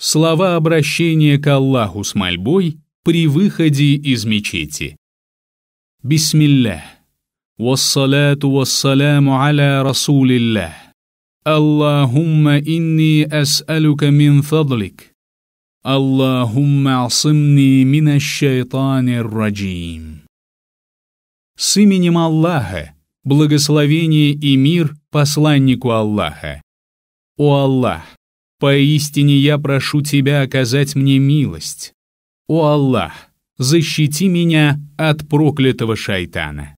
Слова обращения к Аллаху с мольбой при выходе из мечети. Бисмиллях. Вассалату вассаляму аля расулилля. Аллахумма инни ас'алюка мин фадлик. Аллахумма асимни мин ашшайтани раджим. С именем Аллаха, благословение и мир посланнику Аллаха. О Аллах! Поистине я прошу Тебя оказать мне милость. О Аллах, защити меня от проклятого шайтана.